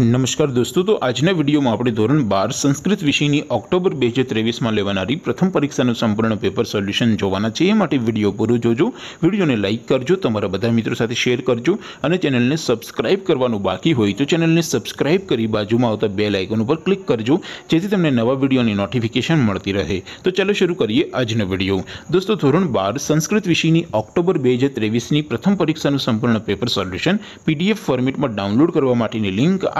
નમસ્કાર દોસ્તો તો આજ ને વિડિયો માં આપણે ધોરણ 12 સંસ્કૃત વિષય ની ઓક્ટોબર 2023 માં લેવા નારી પ્રથમ પરીક્ષા નું સંપૂર્ણ પેપર સોલ્યુશન જોવાના છે માટે વિડિયો પૂરો જોજો વિડિયો ને લાઈક કરજો તમારા બધા મિત્રો સાથે શેર કરજો અને ચેનલ ને સબ્સ્ક્રાઇબ કરવાનું બાકી હોય તો ચેનલ ને સબ્સ્ક્રાઇબ કરી બાજુ માં ઉતર બેલ આઇકન ઉપર ક્લિક કરજો જેથી તમને નવા વિડિયો ની નોટિફિકેશન મળતી રહે તો ચાલો શરૂ કરીએ આજ નો વિડિયો દોસ્તો ધોરણ 12 સંસ્કૃત વિષય ની ઓક્ટોબર 2023 ની પ્રથમ પરીક્ષા નું સંપૂર્ણ પેપર સોલ્યુશન પીડીએફ ફોર્મેટ માં ડાઉનલોડ કરવા માટે ની લિંક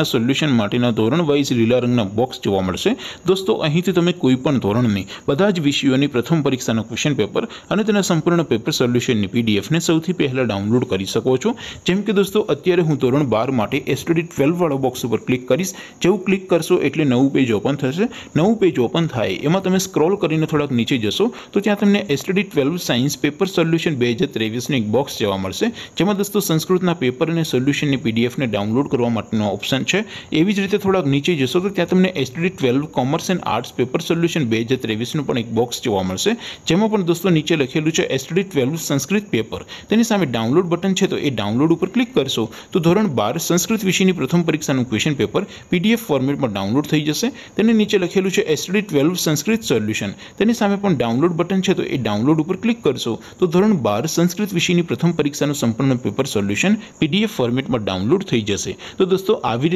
ના સોલ્યુશન માટેનો ધોરણ 22 લલ રંગના બોક્સ જોવા મળશે દોસ્તો અહીંથી તમે કોઈપણ ધોરણની બધા જ વિષયોની પ્રથમ પરીક્ષાનો ક્વેશ્ચન પેપર અને તેના સંપૂર્ણ પેપર સોલ્યુશનની પીડીએફ ને સૌથી પહેલા ડાઉનલોડ કરી શકો છો જેમ કે દોસ્તો અત્યારે હું ધોરણ 12 માટે STD 12 વાળો બોક્સ ઉપર ક્લિક કરશો જેવું ક્લિક કરશો એટલે નવું પેજ ઓપન થશે નવું પેજ ઓપન થાય એમાં તમે સ્ક્રોલ કરીને થોડક નીચે જશો તો ત્યાં તમને STD 12 સાયન્સ પેપર સોલ્યુશન 2023 નો એક બોક્સ જોવા મળશે જેમાં દોસ્તો સંસ્કૃતના પેપર અને સોલ્યુશનની પીડીએફ ને ડાઉનલોડ કરવા માટેનો ઓપ્શન છે એવી જ રીતે થોડા નીચે જશો તો ત્યાં તમને STD 12 commerce and arts paper solution 2023 નું પર એક બોક્સ જોવા મળશે જેમો પર દોસ્તો નીચે લખેલું છે STD 12 સંસ્કૃત પેપર તેની સામે ડાઉનલોડ બટન છે તો એ ડાઉનલોડ ઉપર ક્લિક કરશો તો ધોરણ 12 સંસ્કૃત વિષયની પ્રથમ પરીક્ષાનું ક્વેશ્ચન પેપર PDF ફોર્મેટમાં ડાઉનલોડ થઈ જશે તેની નીચે લખેલું છે STD 12 સંસ્કૃત સોલ્યુશન તેની સામે પણ ડાઉનલોડ બટન છે તો એ ડાઉનલોડ ઉપર ક્લિક કરશો તો ધોરણ 12 સંસ્કૃત વિષયની પ્રથમ પરીક્ષાનું સંપૂર્ણ પેપર સોલ્યુશન PDF ફોર્મેટમાં ડાઉનલોડ થઈ જશે તો દોસ્તો આવી